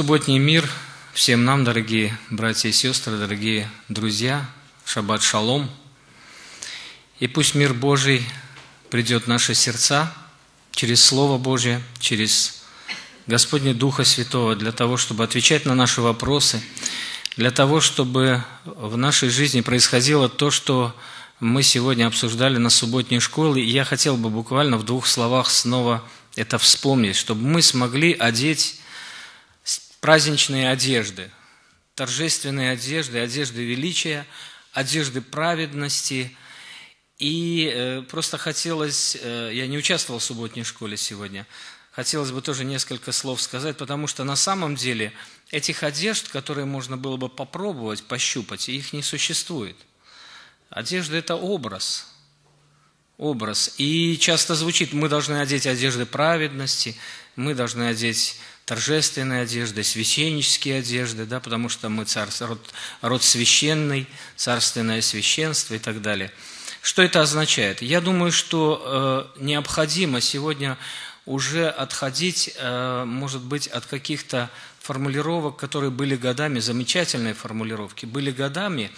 Субботний мир всем нам, дорогие братья и сестры, дорогие друзья. Шаббат шалом. И пусть мир Божий придет в наши сердца через Слово Божье, через Господне Духа Святого, для того, чтобы отвечать на наши вопросы, для того, чтобы в нашей жизни происходило то, что мы сегодня обсуждали на субботней школе. И я хотел бы буквально в двух словах снова это вспомнить, чтобы мы смогли одеть праздничные одежды, торжественные одежды, одежды величия, одежды праведности. И э, просто хотелось, э, я не участвовал в субботней школе сегодня, хотелось бы тоже несколько слов сказать, потому что на самом деле этих одежд, которые можно было бы попробовать, пощупать, их не существует. Одежда – это образ, образ. И часто звучит, мы должны одеть одежды праведности, мы должны одеть торжественные одежды, священнические одежды, да, потому что мы царство, род, род священный, царственное священство и так далее. Что это означает? Я думаю, что э, необходимо сегодня уже отходить, э, может быть, от каких-то формулировок, которые были годами, замечательные формулировки, были годами,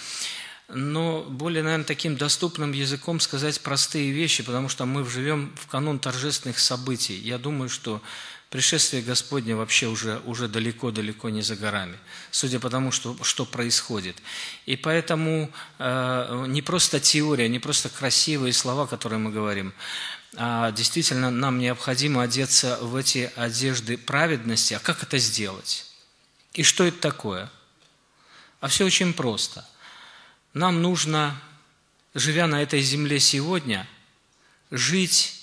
но более, наверное, таким доступным языком сказать простые вещи, потому что мы живем в канун торжественных событий. Я думаю, что пришествие Господне вообще уже, уже далеко-далеко не за горами, судя по тому, что, что происходит. И поэтому э, не просто теория, не просто красивые слова, которые мы говорим, а действительно нам необходимо одеться в эти одежды праведности. А как это сделать? И что это такое? А все очень просто – нам нужно, живя на этой земле сегодня, жить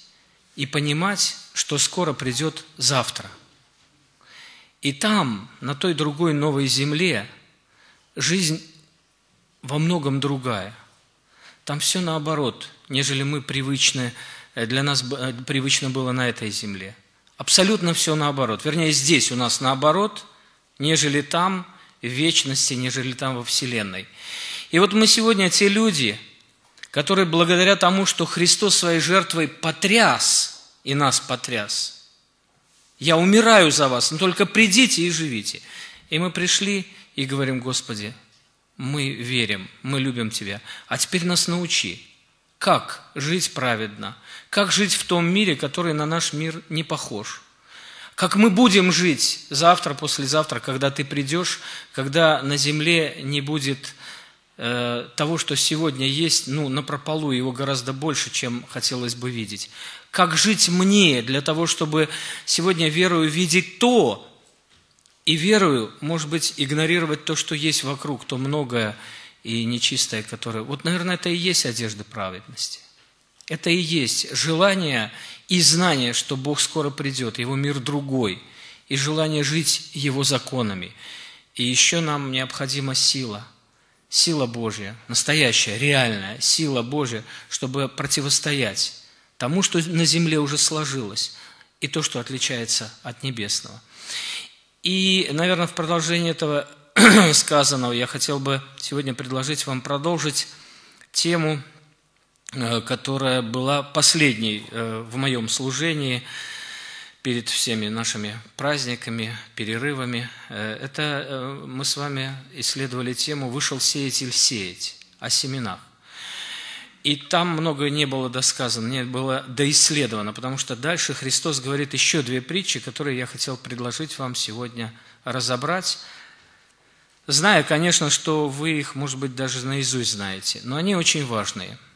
и понимать, что скоро придет завтра. И там, на той другой новой земле, жизнь во многом другая. Там все наоборот, нежели мы привычны, э, для нас э, привычно было на этой земле. Абсолютно все наоборот. Вернее, здесь у нас наоборот, нежели там, в вечности, нежели там во Вселенной. И вот мы сегодня те люди, которые благодаря тому, что Христос своей жертвой потряс и нас потряс, я умираю за вас, но только придите и живите. И мы пришли и говорим, Господи, мы верим, мы любим Тебя, а теперь нас научи, как жить праведно, как жить в том мире, который на наш мир не похож – как мы будем жить завтра, послезавтра, когда ты придешь, когда на земле не будет Э, того, что сегодня есть, ну, на прополу его гораздо больше, чем хотелось бы видеть. Как жить мне для того, чтобы сегодня верую видеть то, и верую, может быть, игнорировать то, что есть вокруг, то многое и нечистое, которое... Вот, наверное, это и есть одежда праведности. Это и есть желание и знание, что Бог скоро придет, его мир другой, и желание жить его законами. И еще нам необходима сила – сила Божья, настоящая, реальная сила Божья, чтобы противостоять тому, что на земле уже сложилось, и то, что отличается от небесного. И, наверное, в продолжение этого сказанного я хотел бы сегодня предложить вам продолжить тему, э, которая была последней э, в моем служении – перед всеми нашими праздниками, перерывами. Э, это э, мы с вами исследовали тему «Вышел сеятель сеять» о семенах. И там многое не было досказано, не было доисследовано, потому что дальше Христос говорит еще две притчи, которые я хотел предложить вам сегодня разобрать, зная, конечно, что вы их, может быть, даже наизусть знаете, но они очень важные –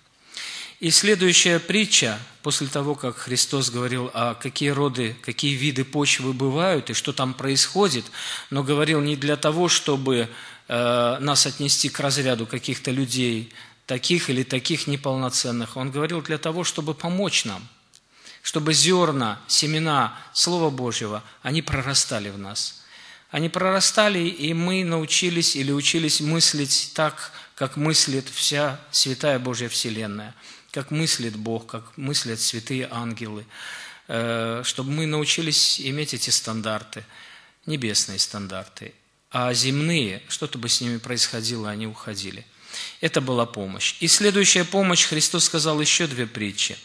и следующая притча, после того, как Христос говорил, о «А какие роды, какие виды почвы бывают и что там происходит, но говорил не для того, чтобы э, нас отнести к разряду каких-то людей, таких или таких неполноценных. Он говорил для того, чтобы помочь нам, чтобы зерна, семена Слова Божьего, они прорастали в нас. Они прорастали, и мы научились или учились мыслить так, как мыслит вся Святая Божья Вселенная – как мыслит Бог, как мыслят святые ангелы, э, чтобы мы научились иметь эти стандарты, небесные стандарты, а земные, что-то бы с ними происходило, они уходили. Это была помощь. И следующая помощь, Христос сказал еще две притчи.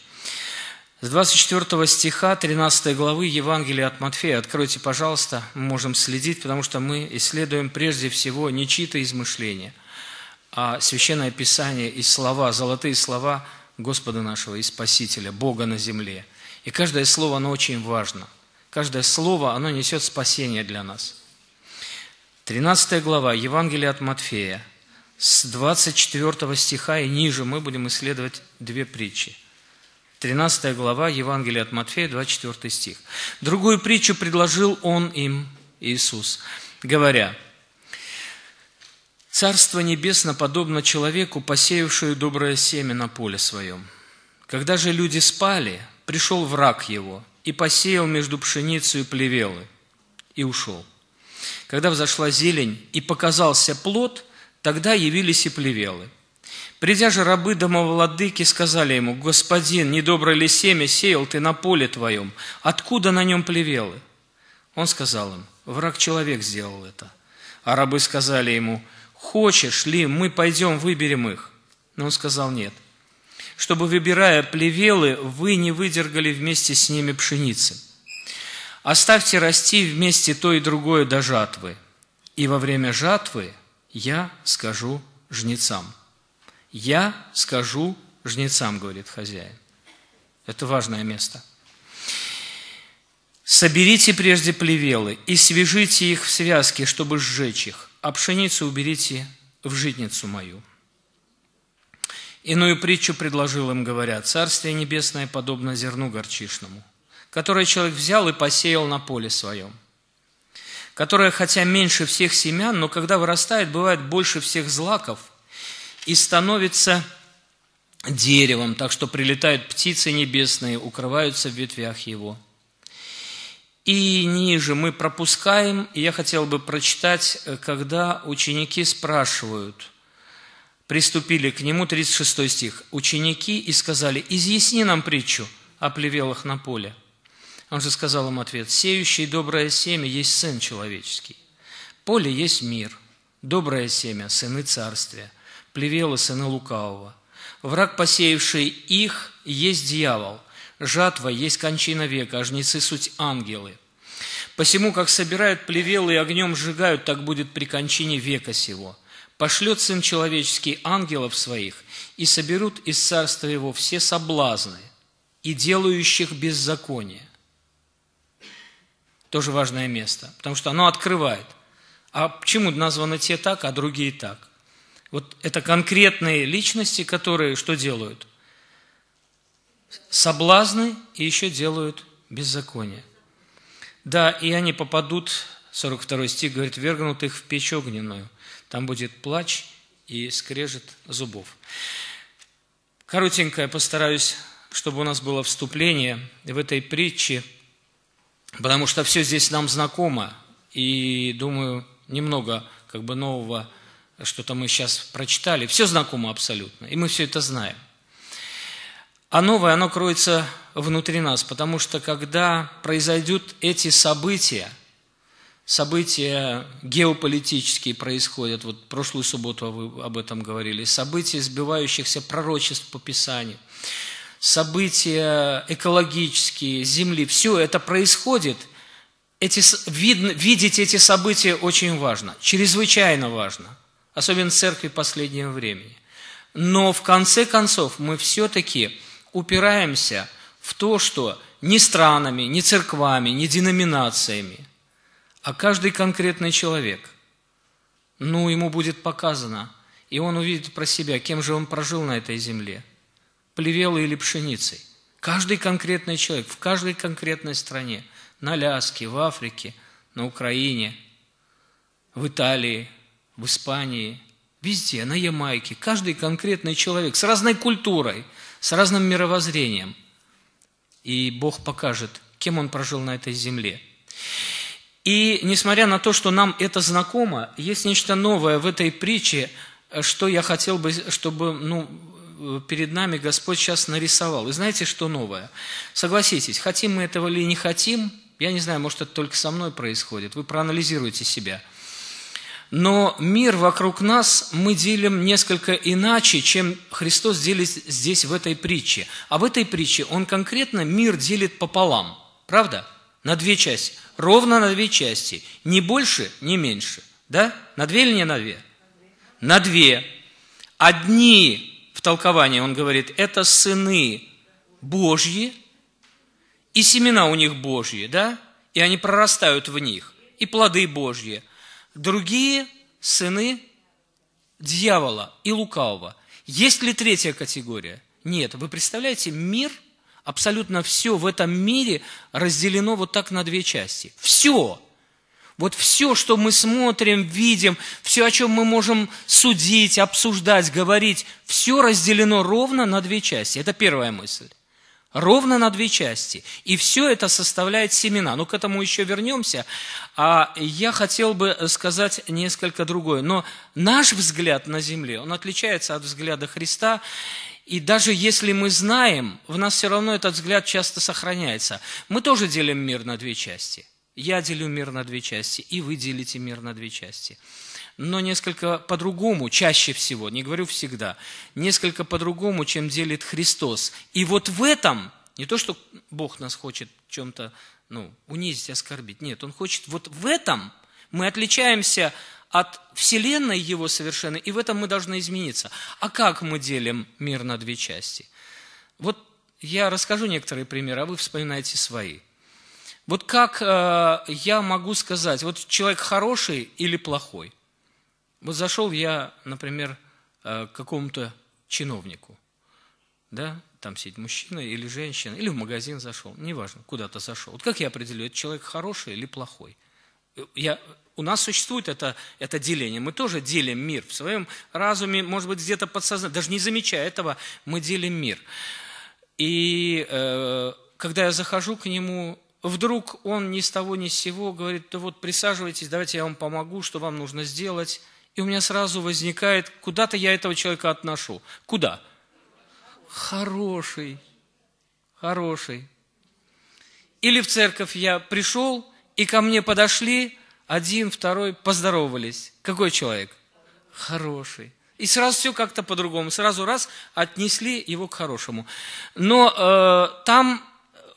С 24 стиха 13 главы Евангелия от Матфея, откройте, пожалуйста, мы можем следить, потому что мы исследуем прежде всего не чьи-то измышления, а Священное Писание и слова, золотые слова – Господа нашего и Спасителя, Бога на земле. И каждое слово, оно очень важно. Каждое слово, оно несет спасение для нас. 13 глава Евангелия от Матфея. С 24 стиха и ниже мы будем исследовать две притчи. 13 глава Евангелия от Матфея, 24 стих. Другую притчу предложил он им, Иисус, говоря – Царство Небесно подобно человеку, посеявшую доброе семя на поле своем. Когда же люди спали, пришел враг его и посеял между пшеницей и плевелы, и ушел. Когда взошла зелень и показался плод, тогда явились и плевелы. Придя же рабы домовладыки, сказали ему, «Господин, недоброе ли семя сеял ты на поле твоем? Откуда на нем плевелы?» Он сказал им, «Враг человек сделал это». А рабы сказали ему, хочешь ли, мы пойдем выберем их? Но он сказал, нет. Чтобы, выбирая плевелы, вы не выдергали вместе с ними пшеницы. Оставьте расти вместе то и другое до жатвы. И во время жатвы я скажу жнецам. Я скажу жнецам, говорит хозяин. Это важное место. Соберите прежде плевелы и свяжите их в связке, чтобы сжечь их а пшеницу уберите в житницу мою». Иную притчу предложил им, говоря, «Царствие небесное подобно зерну горчишному, которое человек взял и посеял на поле своем, которое, хотя меньше всех семян, но когда вырастает, бывает больше всех злаков и становится деревом, так что прилетают птицы небесные, укрываются в ветвях его». И ниже мы пропускаем, и я хотел бы прочитать, э, когда ученики спрашивают, приступили к нему, 36 стих, ученики и сказали, изъясни нам притчу о плевелах на поле. Он же сказал им ответ, сеющий доброе семя есть Сын Человеческий. Поле есть мир, доброе семя – сыны царствия, плевелы – сыны лукавого. Враг, посеявший их, есть дьявол – Жатва есть кончина века, а жнецы – суть ангелы. Посему, как собирают плевелы и огнем сжигают, так будет при кончине века сего. Пошлет Сын Человеческий ангелов своих, и соберут из царства его все соблазны и делающих беззаконие. Тоже важное место, потому что оно открывает. А почему названы те так, а другие так? Вот это конкретные личности, которые что делают? соблазны и еще делают беззаконие. Да, и они попадут, 42 стих говорит, вергнут их в печь огненную. Там будет плач и скрежет зубов. Коротенько я постараюсь, чтобы у нас было вступление в этой притче, потому что все здесь нам знакомо, и, думаю, немного как бы нового что-то мы сейчас прочитали. Все знакомо абсолютно, и мы все это знаем а новое, оно кроется внутри нас, потому что когда произойдут эти события, события геополитические происходят, вот прошлую субботу вы об этом говорили, события сбивающихся пророчеств по Писанию, события экологические, земли, все это происходит. Эти, видно, видеть эти события очень важно, чрезвычайно важно, особенно в церкви последнего времени. Но в конце концов мы все-таки упираемся в то, что ни странами, ни церквами, ни деноминациями, а каждый конкретный человек, ну, ему будет показано, и он увидит про себя, кем же он прожил на этой земле, плевелой или пшеницей. Каждый конкретный человек в каждой конкретной стране, на Аляске, в Африке, на Украине, в Италии, в Испании, везде, на Ямайке, каждый конкретный человек с разной культурой – с разным мировоззрением. И Бог покажет, кем он прожил на этой земле. И несмотря на то, что нам это знакомо, есть нечто новое в этой притче, что я хотел бы, чтобы ну, перед нами Господь сейчас нарисовал. И знаете, что новое? Согласитесь, хотим мы этого или не хотим, я не знаю, может, это только со мной происходит, вы проанализируйте себя – но мир вокруг нас мы делим несколько иначе, чем Христос делит здесь в этой притче. А в этой притче он конкретно мир делит пополам, правда? На две части, ровно на две части, не больше, не меньше, да? На две или не на две? На две. Одни в толковании, он говорит, это сыны Божьи, и семена у них Божьи, да? И они прорастают в них, и плоды Божьи – другие сыны дьявола и лукавого. Есть ли третья категория? Нет. Вы представляете, мир, абсолютно все в этом мире разделено вот так на две части. Все. Вот все, что мы смотрим, видим, все, о чем мы можем судить, обсуждать, говорить, все разделено ровно на две части. Это первая мысль. Ровно на две части. И все это составляет семена. Но ну, к этому еще вернемся. А я хотел бы сказать несколько другое. Но наш взгляд на земле, он отличается от взгляда Христа. И даже если мы знаем, в нас все равно этот взгляд часто сохраняется. Мы тоже делим мир на две части. Я делю мир на две части, и вы делите мир на две части. Но несколько по-другому, чаще всего, не говорю всегда, несколько по-другому, чем делит Христос. И вот в этом, не то, что Бог нас хочет чем-то ну, унизить, оскорбить, нет, Он хочет вот в этом мы отличаемся от Вселенной Его совершенной, и в этом мы должны измениться. А как мы делим мир на две части? Вот я расскажу некоторые примеры, а вы вспоминаете свои – вот как э, я могу сказать, вот человек хороший или плохой? Вот зашел я, например, э, к какому-то чиновнику, да, там сидит мужчина или женщина, или в магазин зашел, неважно, куда-то зашел. Вот как я определю, это человек хороший или плохой? Я, у нас существует это, это деление. Мы тоже делим мир в своем разуме, может быть, где-то подсознательно, даже не замечая этого, мы делим мир. И э, когда я захожу к нему, вдруг он ни с того ни с сего говорит, да вот присаживайтесь, давайте я вам помогу, что вам нужно сделать. И у меня сразу возникает, куда-то я этого человека отношу. Куда? Хороший, хороший. Или в церковь я пришел, и ко мне подошли, один, второй, поздоровались. Какой человек? Хороший. И сразу все как-то по-другому. Сразу раз отнесли его к хорошему. Но э, там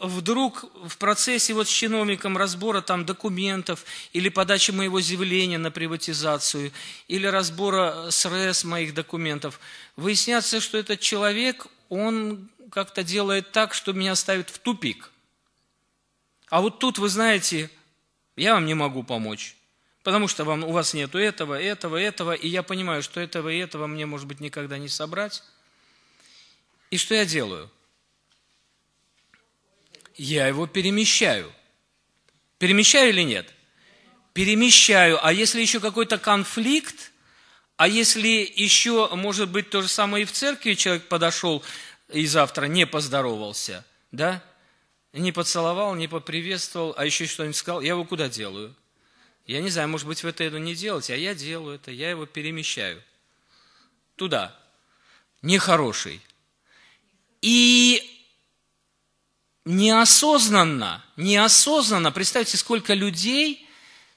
вдруг в процессе вот с чиновником разбора там документов или подачи моего заявления на приватизацию или разбора с моих документов выясняется, что этот человек, он как-то делает так, что меня ставит в тупик. А вот тут, вы знаете, я вам не могу помочь, потому что вам, у вас нету этого, этого, этого, и я понимаю, что этого и этого мне, может быть, никогда не собрать. И что я делаю – я его перемещаю. Перемещаю или нет? Перемещаю. А если еще какой-то конфликт, а если еще, может быть, то же самое и в церкви человек подошел и завтра не поздоровался, да? Не поцеловал, не поприветствовал, а еще что-нибудь сказал, я его куда делаю? Я не знаю, может быть, вы это не делаете, а я делаю это, я его перемещаю. Туда. Нехороший. И неосознанно, неосознанно, представьте, сколько людей,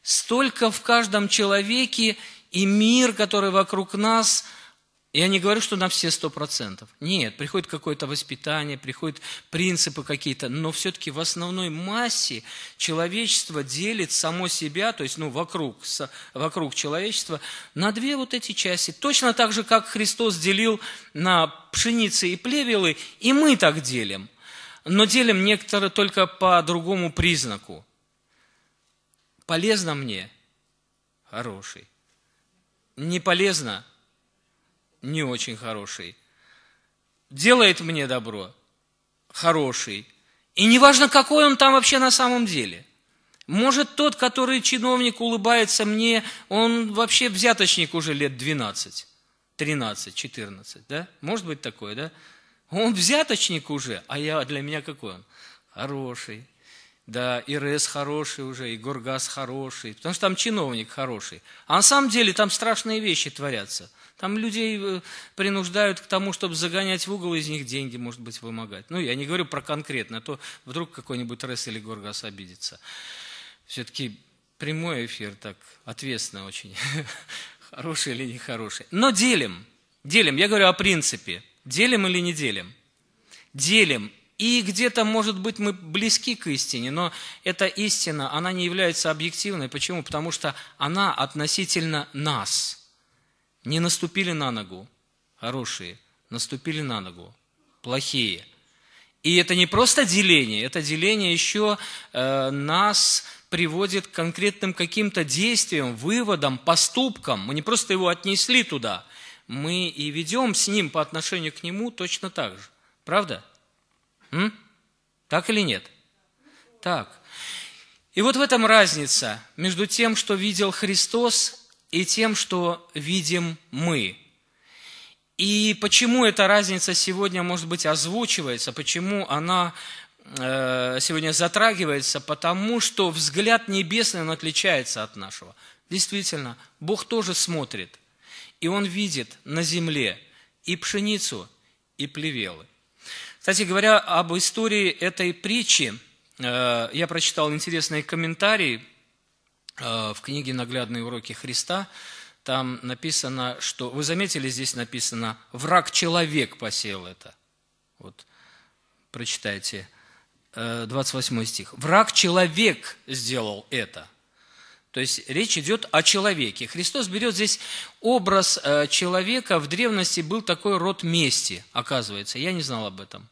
столько в каждом человеке и мир, который вокруг нас, я не говорю, что на все сто процентов. Нет, приходит какое-то воспитание, приходят принципы какие-то, но все-таки в основной массе человечество делит само себя, то есть ну, вокруг, вокруг человечества, на две вот эти части. Точно так же, как Христос делил на пшеницы и плевелы, и мы так делим – но делим некоторые только по другому признаку. Полезно мне – хороший. Не полезно – не очень хороший. Делает мне добро – хороший. И неважно, какой он там вообще на самом деле – может, тот, который чиновник улыбается мне, он вообще взяточник уже лет 12, 13, 14, да? Может быть такое, да? Он взяточник уже, а я для меня какой он? Хороший. Да, и РЭС хороший уже, и Горгаз хороший, потому что там чиновник хороший. А на самом деле там страшные вещи творятся. Там людей э, принуждают к тому, чтобы загонять в угол из них деньги, может быть, вымогать. Ну, я не говорю про конкретно, а то вдруг какой-нибудь РС или Горгаз обидится. Все-таки прямой эфир так ответственно очень. Хороший или нехороший. Но делим, делим. Я говорю о принципе – Делим или не делим? Делим. И где-то, может быть, мы близки к истине, но эта истина, она не является объективной. Почему? Потому что она относительно нас. Не наступили на ногу хорошие, наступили на ногу плохие. И это не просто деление, это деление еще э, нас приводит к конкретным каким-то действиям, выводам, поступкам. Мы не просто его отнесли туда – мы и ведем с ним по отношению к нему точно так же. Правда? М? Так или нет? Так. И вот в этом разница между тем, что видел Христос, и тем, что видим мы. И почему эта разница сегодня, может быть, озвучивается, почему она э, сегодня затрагивается, потому что взгляд небесный, он отличается от нашего. Действительно, Бог тоже смотрит – и он видит на земле и пшеницу, и плевелы. Кстати говоря, об истории этой притчи э, я прочитал интересные комментарии э, в книге «Наглядные уроки Христа». Там написано, что... Вы заметили, здесь написано «враг человек посеял это». Вот, прочитайте 28 э, стих. «Враг человек сделал это». То есть речь идет о человеке. Христос берет здесь образ э, человека. В древности был такой род мести, оказывается. Я не знал об этом.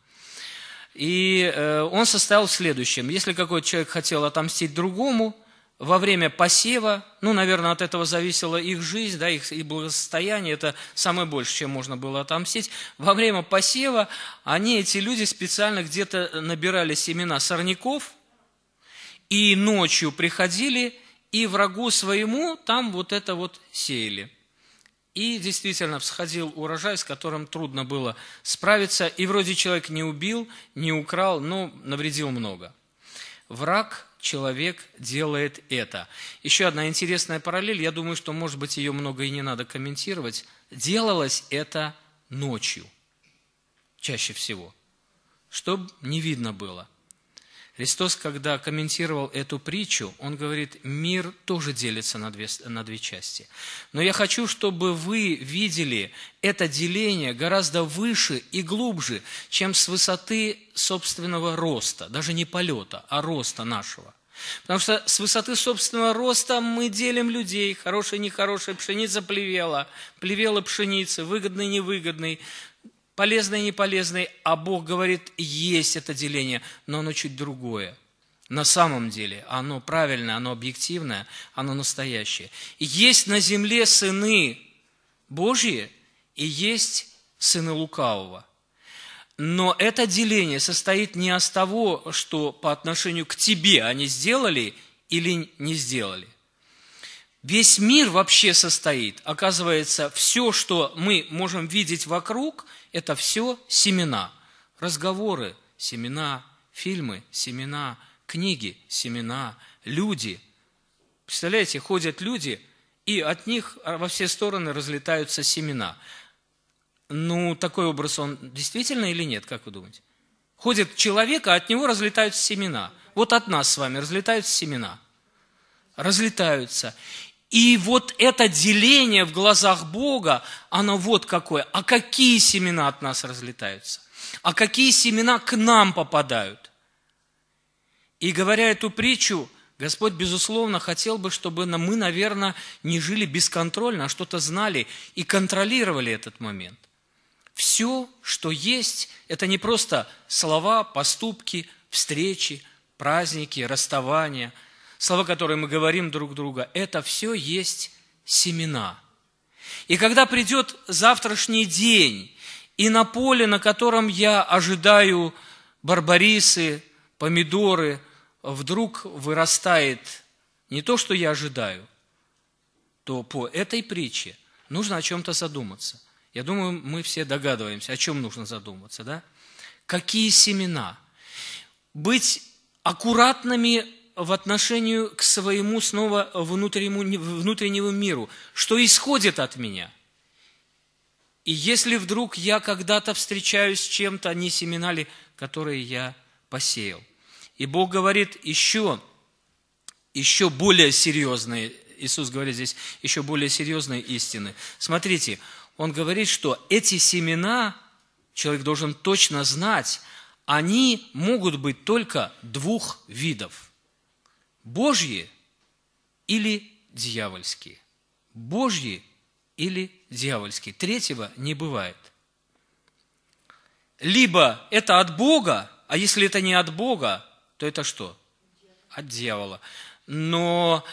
И э, он состоял в следующем. Если какой-то человек хотел отомстить другому во время посева, ну, наверное, от этого зависела их жизнь, да, их и благосостояние, это самое большее, чем можно было отомстить. Во время посева они, эти люди, специально где-то набирали семена сорняков и ночью приходили – и врагу своему там вот это вот сеяли. И действительно всходил урожай, с которым трудно было справиться, и вроде человек не убил, не украл, но навредил много. Враг человек делает это. Еще одна интересная параллель, я думаю, что, может быть, ее много и не надо комментировать. Делалось это ночью, чаще всего, чтобы не видно было. Христос, когда комментировал эту притчу, он говорит, мир тоже делится на две, на две части. Но я хочу, чтобы вы видели это деление гораздо выше и глубже, чем с высоты собственного роста, даже не полета, а роста нашего – Потому что с высоты собственного роста мы делим людей, хорошие, нехорошие, пшеница плевела, плевела пшеница, выгодный, невыгодный, полезное и неполезное, а Бог говорит, есть это деление, но оно чуть другое. На самом деле оно правильное, оно объективное, оно настоящее. есть на земле сыны Божьи и есть сыны лукавого. Но это деление состоит не от того, что по отношению к тебе они сделали или не сделали. Весь мир вообще состоит. Оказывается, все, что мы можем видеть вокруг – это все семена. Разговоры – семена, фильмы – семена, книги – семена, люди. Представляете, ходят люди, и от них во все стороны разлетаются семена. Ну, такой образ, он действительно или нет, как вы думаете? Ходит человек, а от него разлетаются семена. Вот от нас с вами разлетаются семена. Разлетаются. И вот это деление в глазах Бога, оно вот какое. А какие семена от нас разлетаются? А какие семена к нам попадают? И говоря эту притчу, Господь, безусловно, хотел бы, чтобы мы, наверное, не жили бесконтрольно, а что-то знали и контролировали этот момент. Все, что есть, это не просто слова, поступки, встречи, праздники, расставания – слова, которые мы говорим друг друга, это все есть семена. И когда придет завтрашний день, и на поле, на котором я ожидаю барбарисы, помидоры, вдруг вырастает не то, что я ожидаю, то по этой притче нужно о чем-то задуматься. Я думаю, мы все догадываемся, о чем нужно задуматься, да? Какие семена? Быть аккуратными в отношении к своему снова внутреннему, внутреннему миру, что исходит от меня. И если вдруг я когда-то встречаюсь с чем-то, а не семена ли, которые я посеял. И Бог говорит еще, еще более серьезные, Иисус говорит здесь еще более серьезные истины. Смотрите, Он говорит, что эти семена, человек должен точно знать, они могут быть только двух видов – Божьи или дьявольские? Божьи или дьявольские? Третьего не бывает. Либо это от Бога, а если это не от Бога, то это что? От дьявола. Но,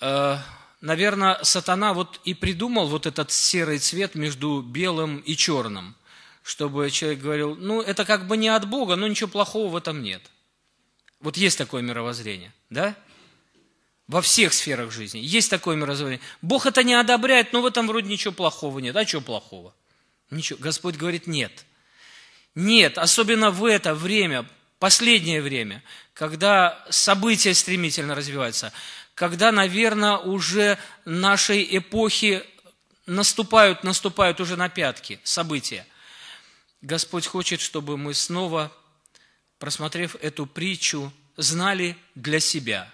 э, наверное, сатана вот и придумал вот этот серый цвет между белым и черным, чтобы человек говорил, ну, это как бы не от Бога, но ничего плохого в этом нет. Вот есть такое мировоззрение, да? Во всех сферах жизни есть такое мировоззрение. Бог это не одобряет, но ну, в этом вроде ничего плохого нет. А что плохого? Ничего. Господь говорит, нет. Нет, особенно в это время, последнее время, когда события стремительно развиваются, когда, наверное, уже нашей эпохи наступают, наступают уже на пятки события. Господь хочет, чтобы мы снова просмотрев эту притчу, знали для себя.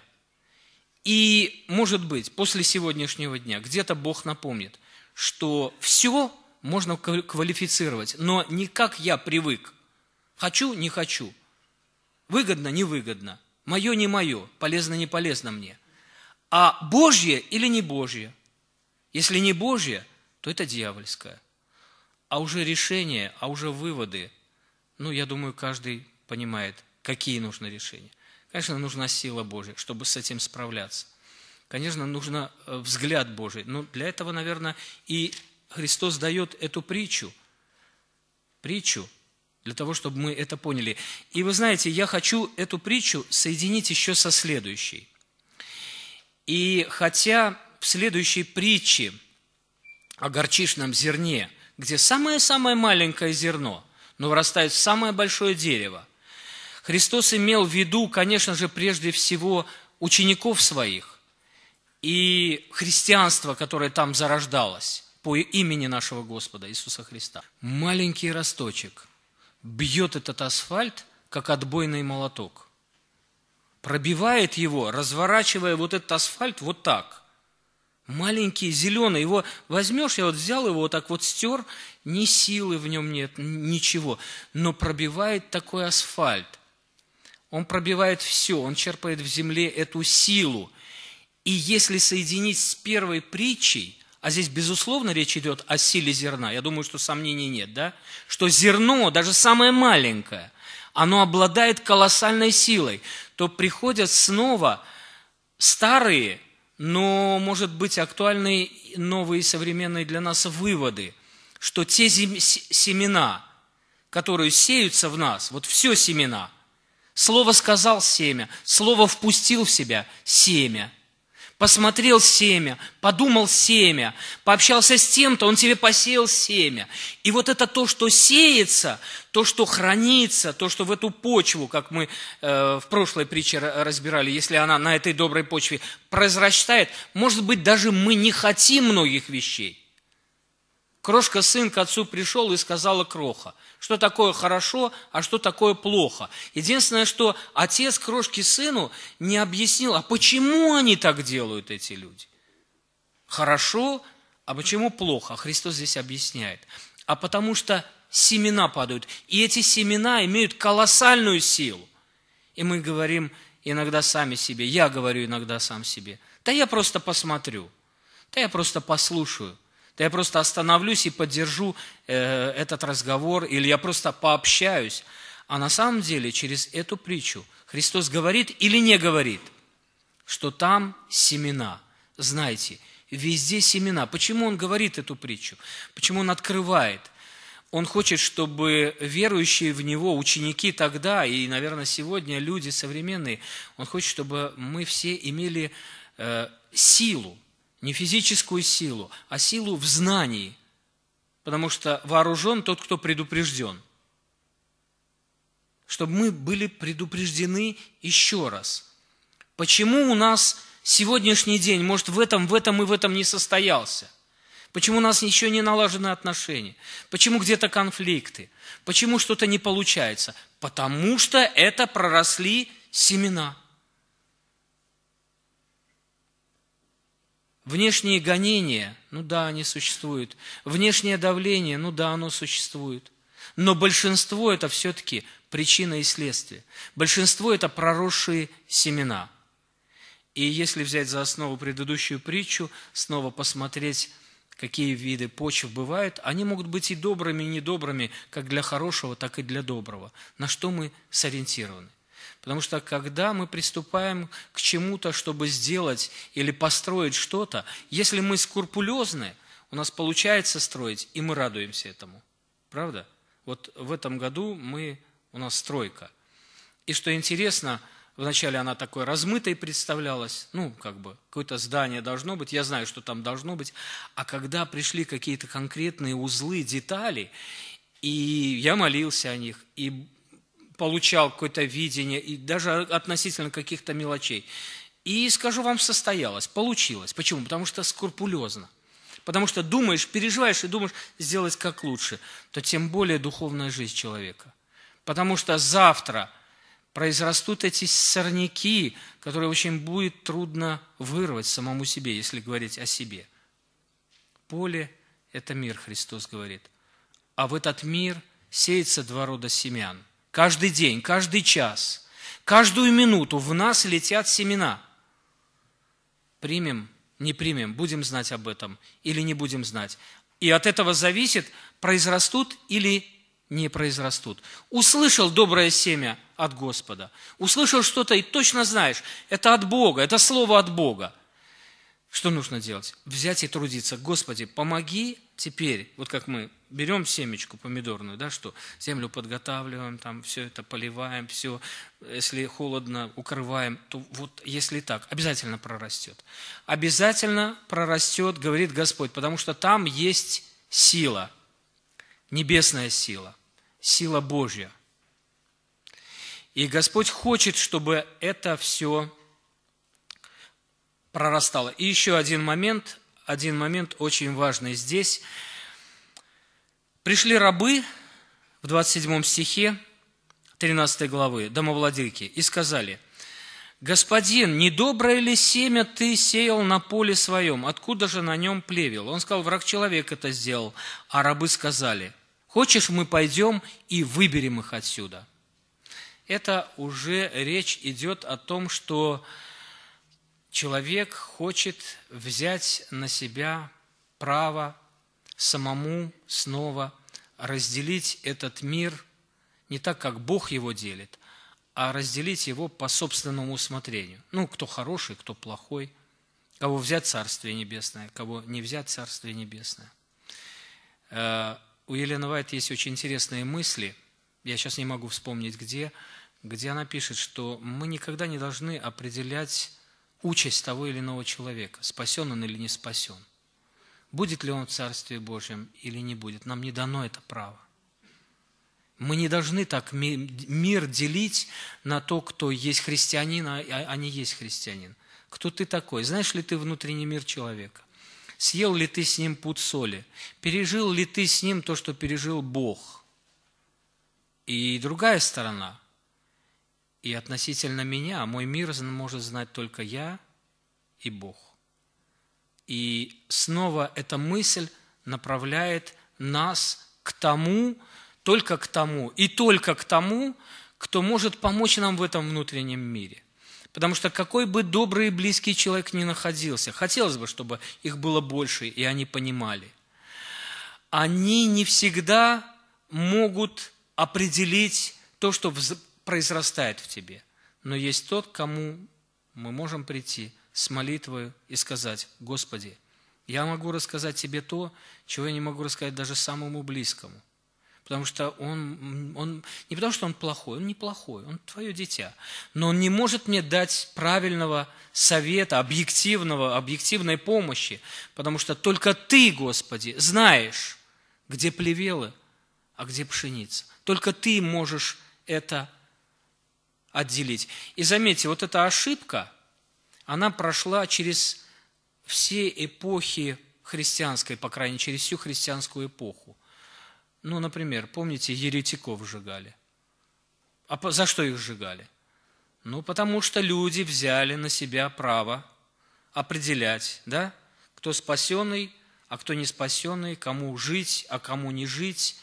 И, может быть, после сегодняшнего дня где-то Бог напомнит, что все можно квалифицировать, но не как я привык. Хочу, не хочу. Выгодно, невыгодно. Мое, не мое. Полезно, не полезно мне. А Божье или не Божье? Если не Божье, то это дьявольское. А уже решение, а уже выводы, ну, я думаю, каждый понимает, какие нужны решения. Конечно, нужна сила Божья, чтобы с этим справляться. Конечно, нужен э, взгляд Божий. Но для этого, наверное, и Христос дает эту притчу. Притчу, для того, чтобы мы это поняли. И вы знаете, я хочу эту притчу соединить еще со следующей. И хотя в следующей притче о горчишном зерне, где самое-самое маленькое зерно, но вырастает самое большое дерево, Христос имел в виду, конечно же, прежде всего учеников своих и христианство, которое там зарождалось по имени нашего Господа Иисуса Христа. Маленький росточек бьет этот асфальт, как отбойный молоток. Пробивает его, разворачивая вот этот асфальт вот так. Маленький, зеленый. Его возьмешь, я вот взял его, вот так вот стер, ни силы в нем нет, ничего. Но пробивает такой асфальт он пробивает все, он черпает в земле эту силу. И если соединить с первой притчей, а здесь, безусловно, речь идет о силе зерна, я думаю, что сомнений нет, да? Что зерно, даже самое маленькое, оно обладает колоссальной силой, то приходят снова старые, но, может быть, актуальные, новые, современные для нас выводы, что те семена, которые сеются в нас, вот все семена – Слово сказал семя, слово впустил в себя семя. Посмотрел семя, подумал семя, пообщался с тем-то, он тебе посеял семя. И вот это то, что сеется, то, что хранится, то, что в эту почву, как мы э, в прошлой притче разбирали, если она на этой доброй почве произрастает, может быть, даже мы не хотим многих вещей. Крошка сын к отцу пришел и сказала кроха. Что такое хорошо, а что такое плохо. Единственное, что отец крошки сыну не объяснил, а почему они так делают, эти люди. Хорошо, а почему плохо? А Христос здесь объясняет. А потому что семена падают. И эти семена имеют колоссальную силу. И мы говорим иногда сами себе, я говорю иногда сам себе, да я просто посмотрю, да я просто послушаю – то я просто остановлюсь и поддержу э, этот разговор, или я просто пообщаюсь. А на самом деле через эту притчу Христос говорит или не говорит, что там семена. Знаете, везде семена. Почему Он говорит эту притчу? Почему Он открывает? Он хочет, чтобы верующие в Него, ученики тогда и, наверное, сегодня люди современные, Он хочет, чтобы мы все имели э, силу, не физическую силу, а силу в знании, потому что вооружен тот, кто предупрежден. Чтобы мы были предупреждены еще раз. Почему у нас сегодняшний день, может, в этом, в этом и в этом не состоялся? Почему у нас еще не налажены отношения? Почему где-то конфликты? Почему что-то не получается? Потому что это проросли семена – Внешние гонения, ну да, они существуют. Внешнее давление, ну да, оно существует. Но большинство – это все-таки причина и следствие. Большинство – это проросшие семена. И если взять за основу предыдущую притчу, снова посмотреть, какие виды почв бывают, они могут быть и добрыми, и недобрыми, как для хорошего, так и для доброго. На что мы сориентированы? Потому что когда мы приступаем к чему-то, чтобы сделать или построить что-то, если мы скрупулезны, у нас получается строить, и мы радуемся этому. Правда? Вот в этом году мы, у нас стройка. И что интересно, вначале она такой размытой представлялась, ну, как бы, какое-то здание должно быть, я знаю, что там должно быть, а когда пришли какие-то конкретные узлы, детали, и я молился о них, и получал какое-то видение, и даже относительно каких-то мелочей. И скажу вам, состоялось, получилось. Почему? Потому что скрупулезно. Потому что думаешь, переживаешь и думаешь сделать как лучше, то тем более духовная жизнь человека. Потому что завтра произрастут эти сорняки, которые очень будет трудно вырвать самому себе, если говорить о себе. Поле – это мир, Христос говорит. А в этот мир сеется два рода семян – каждый день, каждый час, каждую минуту в нас летят семена. Примем, не примем, будем знать об этом или не будем знать. И от этого зависит, произрастут или не произрастут. Услышал доброе семя от Господа, услышал что-то и точно знаешь, это от Бога, это слово от Бога – что нужно делать? Взять и трудиться. Господи, помоги теперь, вот как мы берем семечку помидорную, да, что землю подготавливаем, там все это поливаем, все, если холодно, укрываем, то вот если так, обязательно прорастет. Обязательно прорастет, говорит Господь, потому что там есть сила, небесная сила, сила Божья. И Господь хочет, чтобы это все прорастало. И еще один момент, один момент очень важный здесь. Пришли рабы в 27 стихе 13 главы, домовладельки, и сказали, «Господин, недоброе ли семя ты сеял на поле своем? Откуда же на нем плевел?» Он сказал, «Враг человек это сделал». А рабы сказали, «Хочешь, мы пойдем и выберем их отсюда?» Это уже речь идет о том, что человек хочет взять на себя право самому снова разделить этот мир не так, как Бог его делит, а разделить его по собственному усмотрению. Ну, кто хороший, кто плохой, кого взять Царствие Небесное, кого не взять Царствие Небесное. Э, у Елены Вайт есть очень интересные мысли, я сейчас не могу вспомнить где, где она пишет, что мы никогда не должны определять участь того или иного человека, спасен он или не спасен. Будет ли он в Царстве Божьем или не будет, нам не дано это право. Мы не должны так мир делить на то, кто есть христианин, а, а, а не есть христианин. Кто ты такой? Знаешь ли ты внутренний мир человека? Съел ли ты с ним путь соли? Пережил ли ты с ним то, что пережил Бог? И другая сторона – и относительно меня, мой мир может знать только я и Бог. И снова эта мысль направляет нас к тому, только к тому и только к тому, кто может помочь нам в этом внутреннем мире. Потому что какой бы добрый и близкий человек ни находился, хотелось бы, чтобы их было больше, и они понимали. Они не всегда могут определить то, что произрастает в тебе. Но есть тот, к кому мы можем прийти с молитвой и сказать, «Господи, я могу рассказать тебе то, чего я не могу рассказать даже самому близкому». Потому что он, он, не потому что он плохой, он неплохой, он твое дитя. Но он не может мне дать правильного совета, объективного, объективной помощи. Потому что только ты, Господи, знаешь, где плевелы, а где пшеница. Только ты можешь это отделить. И заметьте, вот эта ошибка, она прошла через все эпохи христианской, по крайней мере, через всю христианскую эпоху. Ну, например, помните, еретиков сжигали. А за что их сжигали? Ну, потому что люди взяли на себя право определять, да, кто спасенный, а кто не спасенный, кому жить, а кому не жить,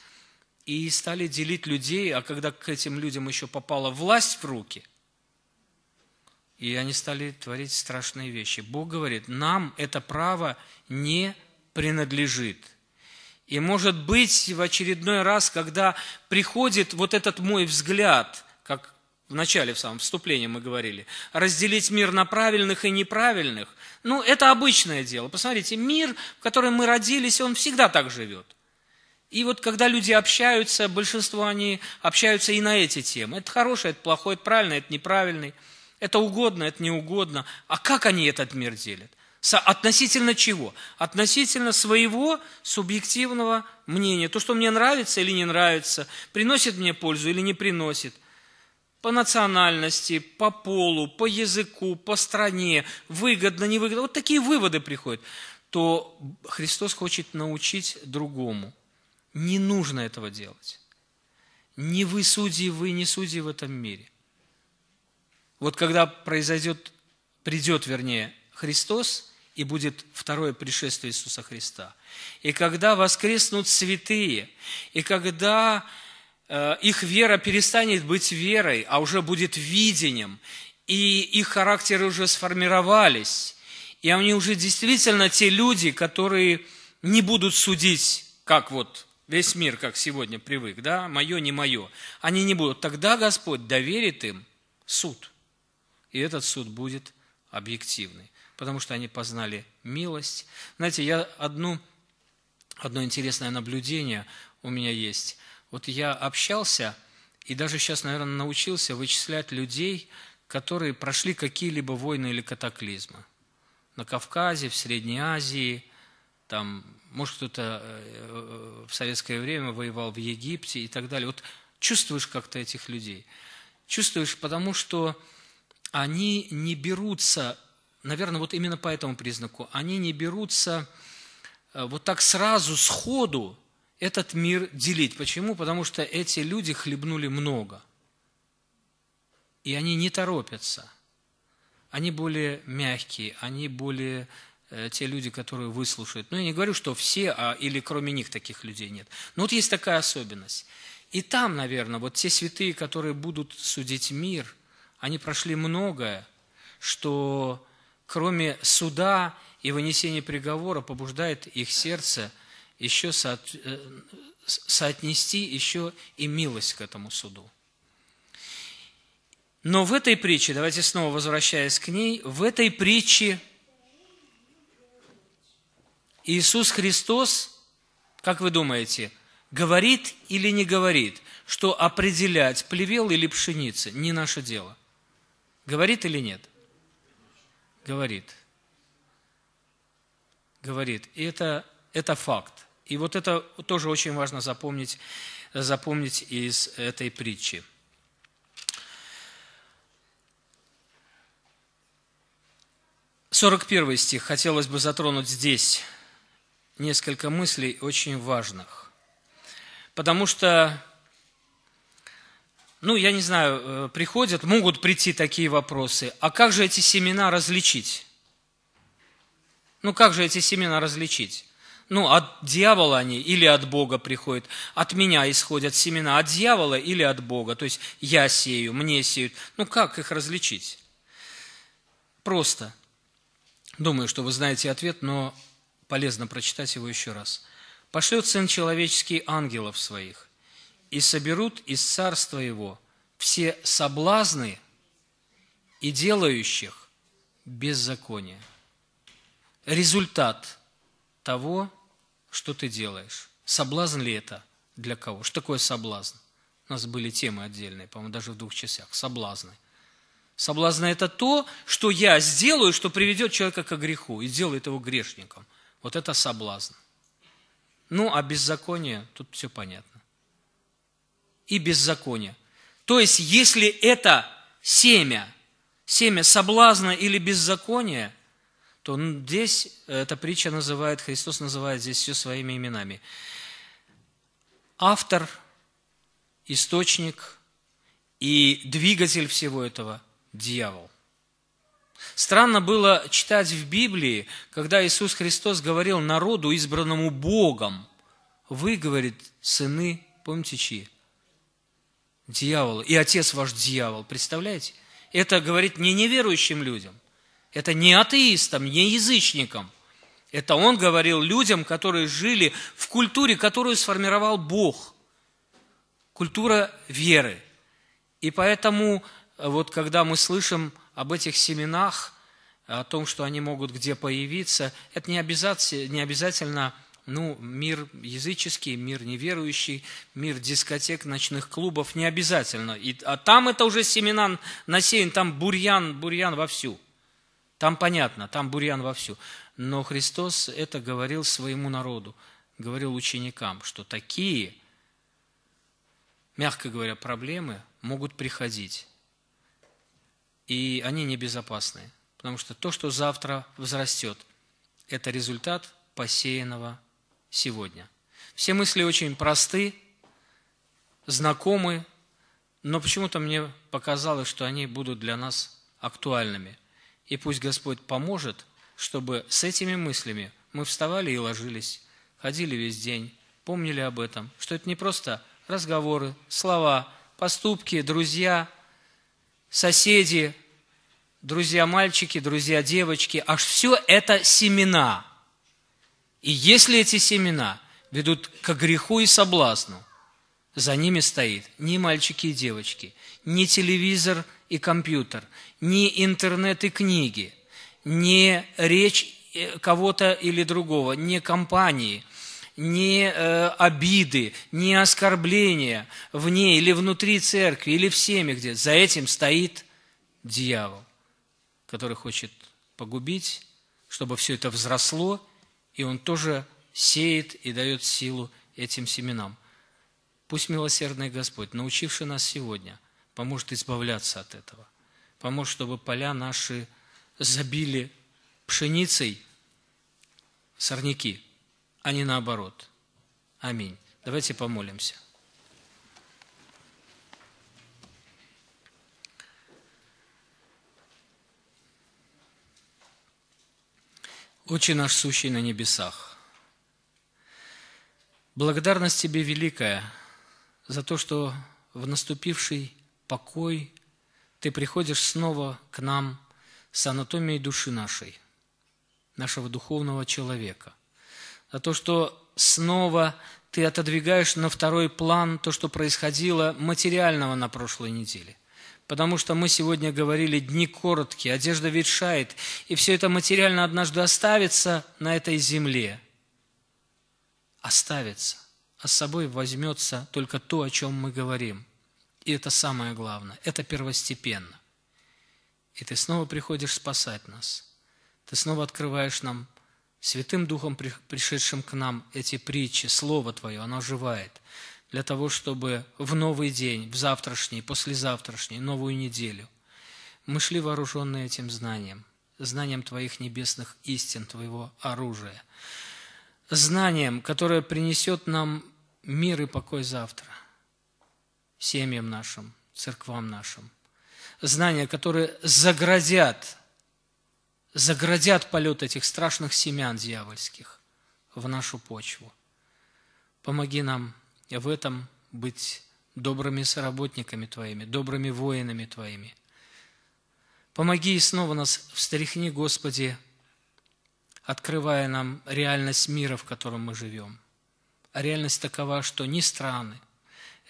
и стали делить людей, а когда к этим людям еще попала власть в руки, и они стали творить страшные вещи. Бог говорит, нам это право не принадлежит. И может быть в очередной раз, когда приходит вот этот мой взгляд, как в начале, в самом вступлении мы говорили, разделить мир на правильных и неправильных, ну, это обычное дело. Посмотрите, мир, в котором мы родились, он всегда так живет. И вот когда люди общаются, большинство они общаются и на эти темы. Это хорошее, это плохое, это правильное, это неправильное, Это угодно, это неугодно. А как они этот мир делят? Относительно чего? Относительно своего субъективного мнения. То, что мне нравится или не нравится, приносит мне пользу или не приносит. По национальности, по полу, по языку, по стране, выгодно, невыгодно. Вот такие выводы приходят. То Христос хочет научить другому – не нужно этого делать. Не вы судьи, вы не судьи в этом мире. Вот когда произойдет, придет, вернее, Христос, и будет второе пришествие Иисуса Христа, и когда воскреснут святые, и когда э, их вера перестанет быть верой, а уже будет видением, и их характеры уже сформировались, и они уже действительно те люди, которые не будут судить, как вот весь мир, как сегодня привык, да, мое, не мое, они не будут. Тогда Господь доверит им суд. И этот суд будет объективный, потому что они познали милость. Знаете, я одну, одно интересное наблюдение у меня есть. Вот я общался и даже сейчас, наверное, научился вычислять людей, которые прошли какие-либо войны или катаклизмы. На Кавказе, в Средней Азии, там может, кто-то э, в советское время воевал в Египте и так далее. Вот чувствуешь как-то этих людей. Чувствуешь, потому что они не берутся, наверное, вот именно по этому признаку, они не берутся э, вот так сразу, сходу этот мир делить. Почему? Потому что эти люди хлебнули много. И они не торопятся. Они более мягкие, они более Э, те люди, которые выслушают. Ну, я не говорю, что все, а, или кроме них таких людей нет. Но вот есть такая особенность. И там, наверное, вот те святые, которые будут судить мир, они прошли многое, что кроме суда и вынесения приговора побуждает их сердце еще со, э, соотнести еще и милость к этому суду. Но в этой притче, давайте снова возвращаясь к ней, в этой притче – Иисус Христос, как вы думаете, говорит или не говорит, что определять, плевел или пшеница, не наше дело? Говорит или нет? Говорит. Говорит. И это, это факт. И вот это тоже очень важно запомнить, запомнить из этой притчи. Сорок первый стих хотелось бы затронуть здесь несколько мыслей очень важных. Потому что, ну, я не знаю, э, приходят, могут прийти такие вопросы. А как же эти семена различить? Ну, как же эти семена различить? Ну, от дьявола они или от Бога приходят. От меня исходят семена, от дьявола или от Бога. То есть я сею, мне сеют. Ну, как их различить? Просто. Думаю, что вы знаете ответ, но полезно прочитать его еще раз. «Пошлет Сын Человеческий ангелов своих, и соберут из царства его все соблазны и делающих беззаконие». Результат того, что ты делаешь. Соблазн ли это для кого? Что такое соблазн? У нас были темы отдельные, по-моему, даже в двух частях. Соблазны. Соблазны это то, что я сделаю, что приведет человека к греху и сделает его грешником. Вот это соблазн. Ну, а беззаконие, тут все понятно. И беззаконие. То есть, если это семя, семя соблазна или беззакония, то здесь э, эта притча называет, Христос называет здесь все своими именами. Автор, источник и двигатель всего этого – дьявол. Странно было читать в Библии, когда Иисус Христос говорил народу, избранному Богом, «Вы, — говорит, — сыны, помните чьи? Дьявол И отец ваш дьявол. Представляете? Это говорит не неверующим людям, это не атеистам, не язычникам. Это он говорил людям, которые жили в культуре, которую сформировал Бог. Культура веры. И поэтому, э, вот когда мы слышим об этих семенах, о том, что они могут где появиться. Это не обязательно, не обязательно ну, мир языческий, мир неверующий, мир дискотек, ночных клубов, не обязательно. И, а там это уже семена насеян, там бурьян, бурьян вовсю. Там понятно, там бурьян вовсю. Но Христос это говорил своему народу, говорил ученикам, что такие, мягко говоря, проблемы могут приходить и они небезопасны. Потому что то, что завтра взрастет, это результат посеянного сегодня. Все мысли очень просты, знакомы, но почему-то мне показалось, что они будут для нас актуальными. И пусть Господь поможет, чтобы с этими мыслями мы вставали и ложились, ходили весь день, помнили об этом, что это не просто разговоры, слова, поступки, друзья – соседи, друзья мальчики, друзья девочки, аж все это семена. И если эти семена ведут к греху и соблазну, за ними стоит ни мальчики и девочки, ни телевизор и компьютер, ни интернет и книги, ни речь э, кого-то или другого, ни компании – ни э, обиды, ни оскорбления вне или внутри церкви, или в семье где. За этим стоит дьявол, который хочет погубить, чтобы все это взросло, и он тоже сеет и дает силу этим семенам. Пусть милосердный Господь, научивший нас сегодня, поможет избавляться от этого, поможет, чтобы поля наши забили пшеницей сорняки – а не наоборот. Аминь. Давайте помолимся. Отче наш сущий на небесах, благодарность Тебе великая за то, что в наступивший покой Ты приходишь снова к нам с анатомией души нашей, нашего духовного человека а то, что снова ты отодвигаешь на второй план то, что происходило материального на прошлой неделе. Потому что мы сегодня говорили, дни короткие, одежда ветшает, и все это материально однажды оставится на этой земле. Оставится. А с собой возьмется только то, о чем мы говорим. И это самое главное, это первостепенно. И ты снова приходишь спасать нас. Ты снова открываешь нам Святым Духом, пришедшим к нам, эти притчи, Слово Твое, оно оживает для того, чтобы в новый день, в завтрашний, послезавтрашний, новую неделю мы шли вооруженные этим знанием, знанием Твоих небесных истин, Твоего оружия, знанием, которое принесет нам мир и покой завтра, семьям нашим, церквам нашим, знания, которые заградят заградят полет этих страшных семян дьявольских в нашу почву. Помоги нам в этом быть добрыми соработниками Твоими, добрыми воинами Твоими. Помоги и снова нас встряхни, Господи, открывая нам реальность мира, в котором мы живем. А реальность такова, что не страны,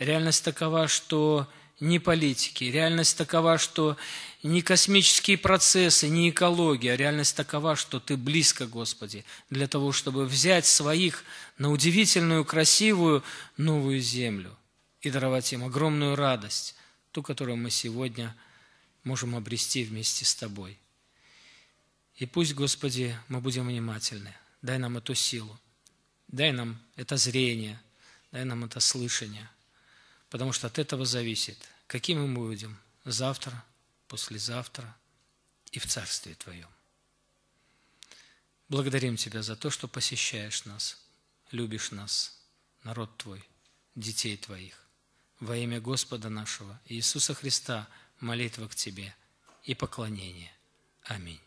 реальность такова, что не политики. Реальность такова, что не космические процессы, не экология. Реальность такова, что ты близко, Господи, для того, чтобы взять своих на удивительную, красивую новую землю и даровать им огромную радость, ту, которую мы сегодня можем обрести вместе с Тобой. И пусть, Господи, мы будем внимательны. Дай нам эту силу, дай нам это зрение, дай нам это слышание – Потому что от этого зависит, каким мы будем завтра, послезавтра и в Царстве Твоем. Благодарим Тебя за то, что посещаешь нас, любишь нас, народ Твой, детей Твоих. Во имя Господа нашего Иисуса Христа молитва к Тебе и поклонение. Аминь.